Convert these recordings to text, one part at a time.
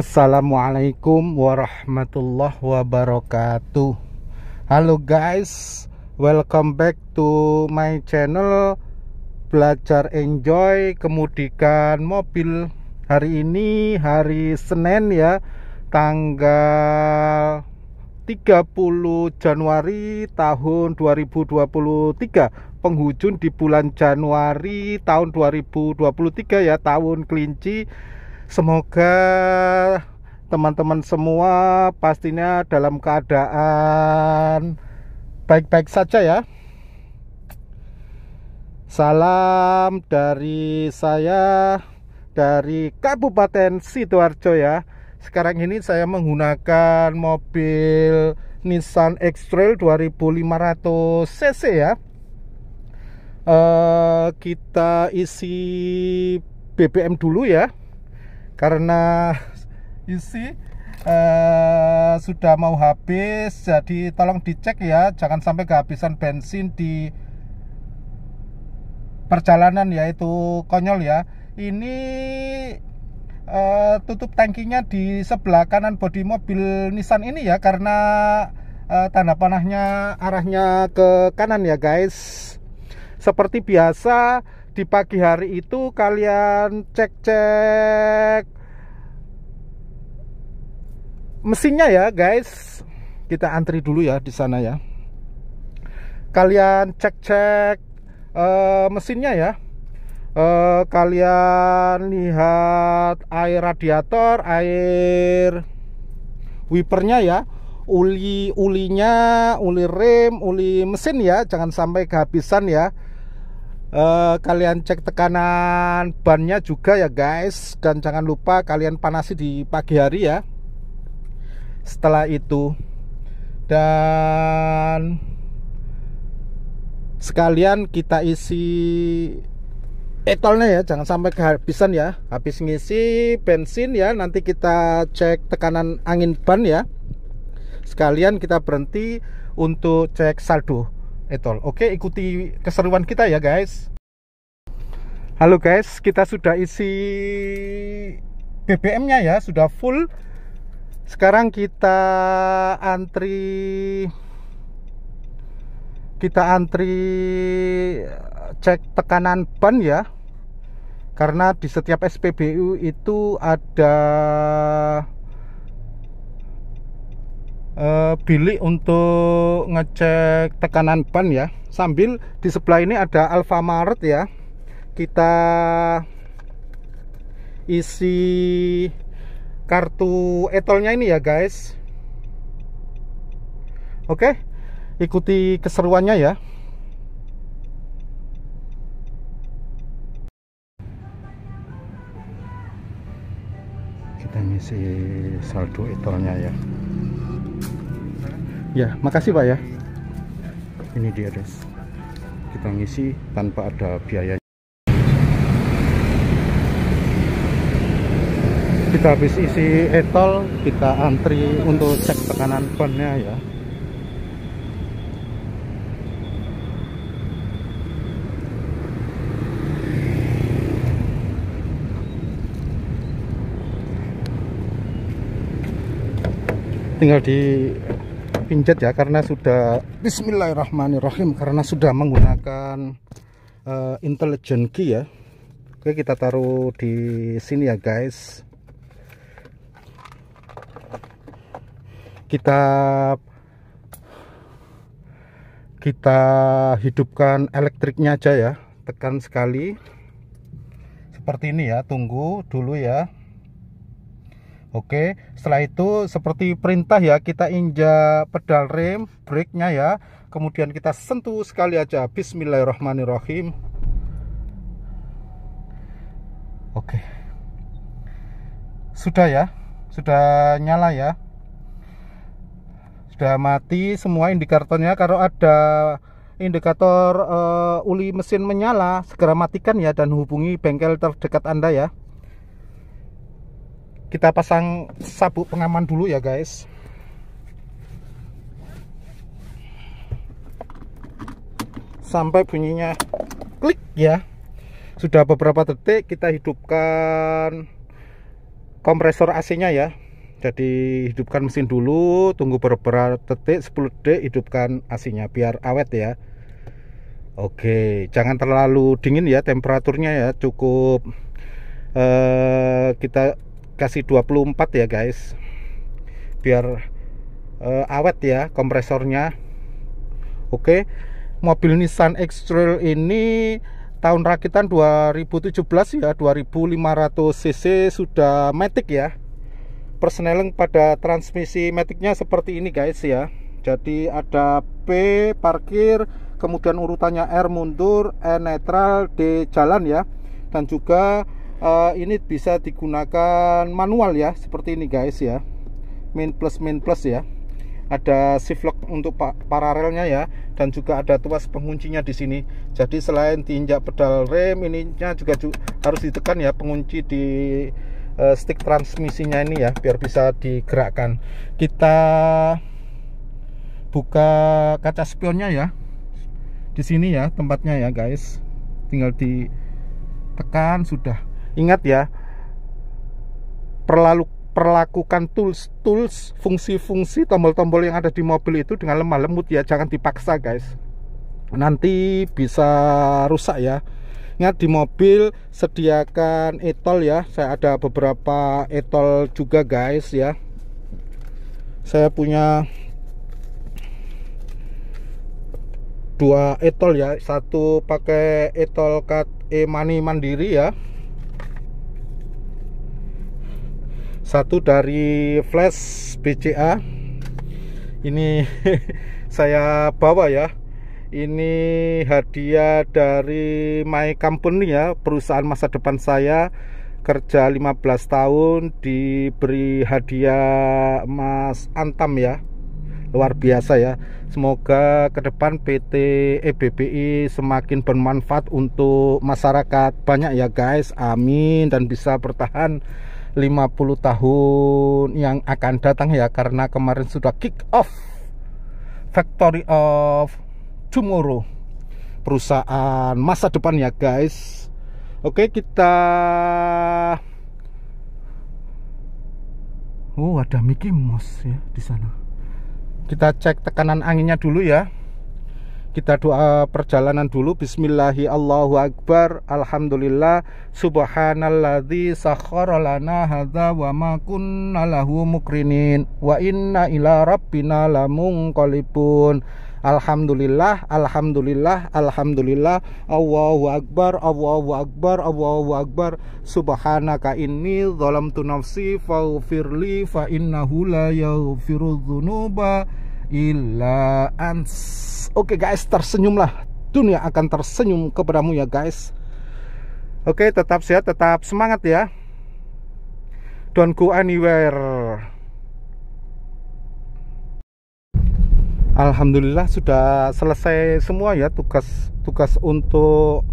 Assalamualaikum warahmatullahi wabarakatuh Halo guys Welcome back to my channel Belajar enjoy kemudikan mobil Hari ini hari Senin ya Tanggal 30 Januari tahun 2023 Penghujung di bulan Januari tahun 2023 ya Tahun kelinci Semoga teman-teman semua pastinya dalam keadaan baik-baik saja ya. Salam dari saya dari Kabupaten Sidoarjo ya. Sekarang ini saya menggunakan mobil Nissan X-Trail 2500 cc ya. Uh, kita isi BBM dulu ya karena isi uh, eh, sudah mau habis jadi tolong dicek ya jangan sampai kehabisan bensin di perjalanan yaitu konyol ya ini uh, tutup tangkinya di sebelah kanan bodi mobil Nissan ini ya karena uh, tanda panahnya arahnya ke kanan ya guys seperti biasa di pagi hari itu kalian cek-cek mesinnya ya guys kita antri dulu ya di sana ya kalian cek-cek uh, mesinnya ya uh, kalian lihat air radiator air wipernya ya uli ulinya uli rem uli mesin ya jangan sampai kehabisan ya Uh, kalian cek tekanan bannya juga ya guys dan jangan lupa kalian panasi di pagi hari ya setelah itu dan sekalian kita isi etolnya ya jangan sampai kehabisan ya habis ngisi bensin ya nanti kita cek tekanan angin ban ya sekalian kita berhenti untuk cek saldo etol. Oke, ikuti keseruan kita ya, guys. Halo guys, kita sudah isi BBM-nya ya, sudah full. Sekarang kita antri kita antri cek tekanan ban ya. Karena di setiap SPBU itu ada uh, bilik untuk ngecek tekanan ban ya sambil di sebelah ini ada Alfamart ya kita isi kartu etolnya ini ya guys oke ikuti keseruannya ya kita ngisi saldo etolnya ya ya makasih pak ya ini dia guys kita ngisi tanpa ada biaya kita habis isi etol kita antri untuk cek tekanan bannya ya tinggal di pinjet ya karena sudah Bismillahirrahmanirrahim karena sudah menggunakan uh, intelligent key ya Oke kita taruh di sini ya guys kita kita hidupkan elektriknya aja ya tekan sekali seperti ini ya tunggu dulu ya Oke, setelah itu seperti perintah ya, kita injak pedal rem, brake-nya ya. Kemudian kita sentuh sekali aja. Bismillahirrahmanirrahim. Oke. Sudah ya. Sudah nyala ya. Sudah mati semua indikatornya. Kalau ada indikator uh, uli mesin menyala, segera matikan ya dan hubungi bengkel terdekat Anda ya kita pasang sabuk pengaman dulu ya guys sampai bunyinya klik ya sudah beberapa detik kita hidupkan kompresor AC nya ya jadi hidupkan mesin dulu tunggu beberapa detik 10 detik hidupkan AC nya biar awet ya Oke jangan terlalu dingin ya temperaturnya ya cukup eh, kita kasih 24 ya guys biar uh, awet ya kompresornya oke okay. mobil Nissan X-Trail ini tahun rakitan 2017 ya 2500 cc sudah matic ya perseneleng pada transmisi maticnya seperti ini guys ya jadi ada P parkir kemudian urutannya R mundur E netral D jalan ya dan juga uh, ini bisa digunakan manual ya seperti ini guys ya min plus min plus ya ada shift lock untuk paralelnya ya dan juga ada tuas penguncinya di sini jadi selain diinjak pedal rem ininya juga harus ditekan ya pengunci di uh, stick transmisinya ini ya biar bisa digerakkan kita buka kaca spionnya ya di sini ya tempatnya ya guys tinggal ditekan sudah Ingat ya, perlalu, perlakukan tools-tools, fungsi-fungsi, tombol-tombol yang ada di mobil itu dengan lemah lembut ya, jangan dipaksa guys. Nanti bisa rusak ya. Ingat di mobil sediakan etol ya. Saya ada beberapa etol juga guys ya. Saya punya dua etol ya satu pakai etol kat e money mandiri ya satu dari flash BCA ini saya bawa ya ini hadiah dari my company ya perusahaan masa depan saya kerja 15 tahun diberi hadiah emas Antam ya luar biasa ya semoga ke depan PT EBBI semakin bermanfaat untuk masyarakat banyak ya guys amin dan bisa bertahan 50 tahun yang akan datang ya karena kemarin sudah kick off Factory of Tomorrow perusahaan masa depan ya guys Oke kita Oh ada Mickey Mouse ya di sana kita cek tekanan anginnya dulu ya kita doa perjalanan dulu Bismillahi Allahu Akbar Alhamdulillah Subhanalladzi sakhara lana hadza wa ma kunna lahu mukrinin wa inna ila rabbina lamunqalibun Alhamdulillah Alhamdulillah Alhamdulillah Allahu Akbar Allahu Akbar Allahu Akbar Subhanaka inni zalamtu nafsi faghfirli fa innahu la yaghfiru dhunuba ans oke okay, guys tersenyumlah dunia akan tersenyum kepadamu ya guys oke okay, tetap sehat tetap semangat ya don't go anywhere Alhamdulillah sudah selesai semua ya tugas tugas untuk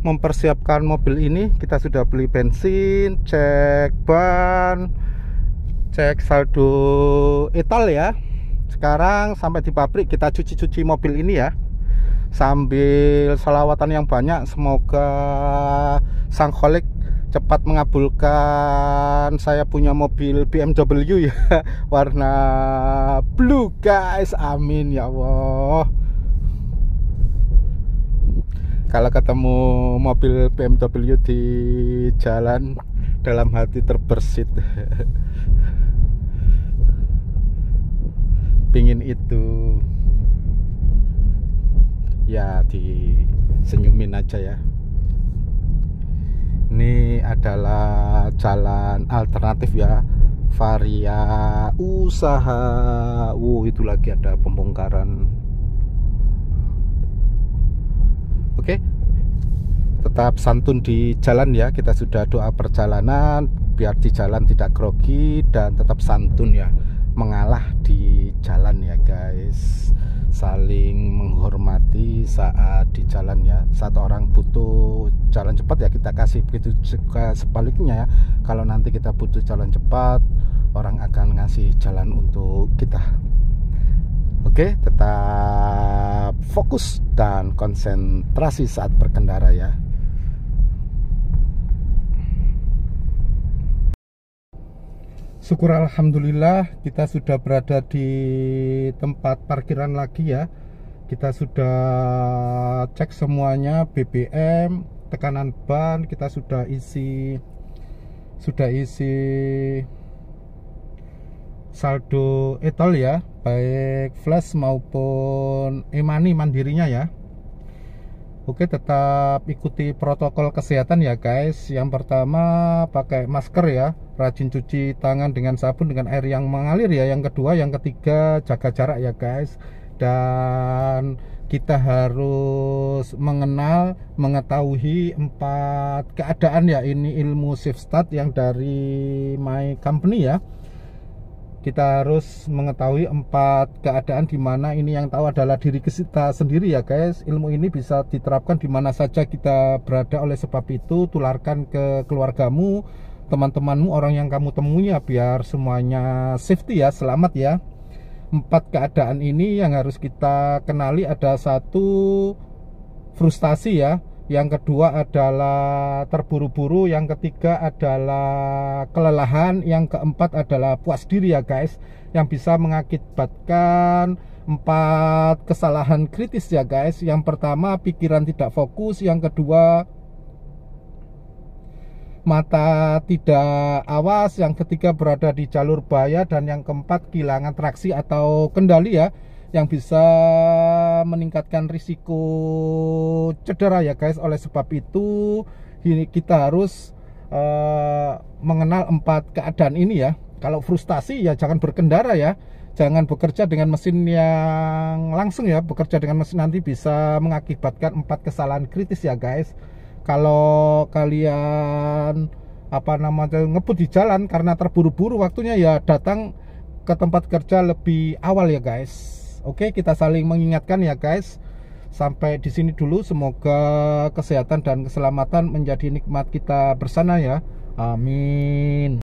mempersiapkan mobil ini kita sudah beli bensin cek ban cek saldo etal ya sekarang sampai di pabrik kita cuci-cuci mobil ini ya sambil selawatan yang banyak semoga sang kolik cepat mengabulkan saya punya mobil BMW ya warna blue guys amin ya Allah kalau ketemu mobil BMW di jalan dalam hati terbersit pingin itu ya disenyumin aja ya ini adalah jalan alternatif ya varia usaha uh itu lagi ada pembongkaran oke tetap santun di jalan ya kita sudah doa perjalanan biar di jalan tidak grogi dan tetap santun ya mengalah di jalan ya guys saling menghormati saat di jalan ya satu orang butuh jalan cepat ya kita kasih begitu juga sebaliknya ya kalau nanti kita butuh jalan cepat orang akan ngasih jalan untuk kita oke tetap fokus dan konsentrasi saat berkendara ya syukur alhamdulillah kita sudah berada di tempat parkiran lagi ya kita sudah cek semuanya BBM tekanan ban kita sudah isi sudah isi saldo etol ya baik flash maupun Emani mandirinya ya Oke tetap ikuti protokol kesehatan ya guys yang pertama pakai masker ya rajin cuci tangan dengan sabun dengan air yang mengalir ya yang kedua yang ketiga jaga jarak ya guys dan kita harus mengenal mengetahui empat keadaan ya ini ilmu shift start yang dari my company ya kita harus mengetahui empat keadaan di mana ini yang tahu adalah diri kita sendiri ya guys ilmu ini bisa diterapkan di mana saja kita berada oleh sebab itu tularkan ke keluargamu teman-temanmu orang yang kamu temui ya biar semuanya safety ya selamat ya empat keadaan ini yang harus kita kenali ada satu frustasi ya yang kedua adalah terburu-buru yang ketiga adalah kelelahan yang keempat adalah puas diri ya guys yang bisa mengakibatkan empat kesalahan kritis ya guys yang pertama pikiran tidak fokus yang kedua mata tidak awas, yang ketiga berada di jalur bahaya, dan yang keempat kehilangan traksi atau kendali ya, yang bisa meningkatkan risiko cedera ya guys. Oleh sebab itu ini kita harus uh, mengenal empat keadaan ini ya. Kalau frustasi ya jangan berkendara ya. Jangan bekerja dengan mesin yang langsung ya, bekerja dengan mesin nanti bisa mengakibatkan empat kesalahan kritis ya guys kalau kalian apa namanya ngebut di jalan karena terburu-buru waktunya ya datang ke tempat kerja lebih awal ya guys. Oke, kita saling mengingatkan ya guys. Sampai di sini dulu semoga kesehatan dan keselamatan menjadi nikmat kita bersama ya. Amin.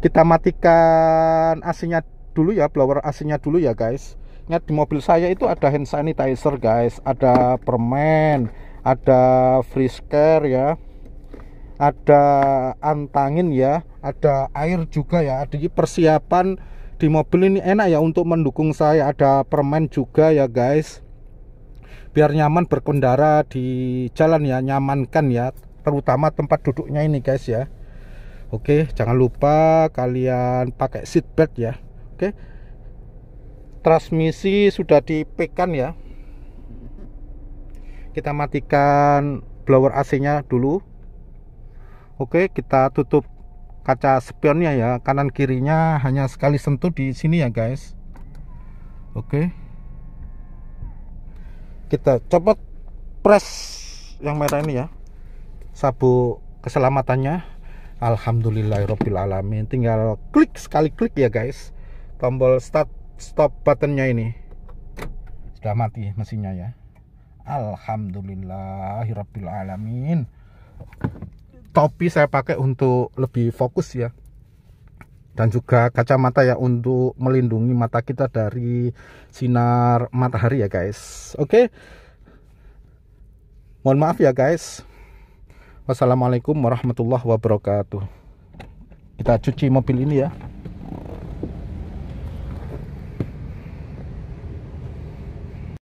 Kita matikan AC-nya dulu ya, blower AC-nya dulu ya guys. Ingat di mobil saya itu ada hand sanitizer guys, ada permen, ada free scare ya ada antangin ya ada air juga ya ada persiapan di mobil ini enak ya untuk mendukung saya ada permen juga ya guys biar nyaman berkendara di jalan ya nyamankan ya terutama tempat duduknya ini guys ya oke jangan lupa kalian pakai seatbelt ya oke transmisi sudah dipekan ya kita matikan blower AC-nya dulu. Oke, kita tutup kaca spionnya ya. Kanan kirinya hanya sekali sentuh di sini ya, guys. Oke. Kita copot press yang merah ini ya. sabu keselamatannya. alamin. Tinggal klik sekali klik ya, guys. Tombol start stop buttonnya ini. Sudah mati mesinnya ya. Alhamdulillahirabbil alamin. Topi saya pakai untuk lebih fokus ya. Dan juga kacamata ya untuk melindungi mata kita dari sinar matahari ya guys. Oke. Mohon maaf ya guys. Wassalamualaikum warahmatullahi wabarakatuh. Kita cuci mobil ini ya.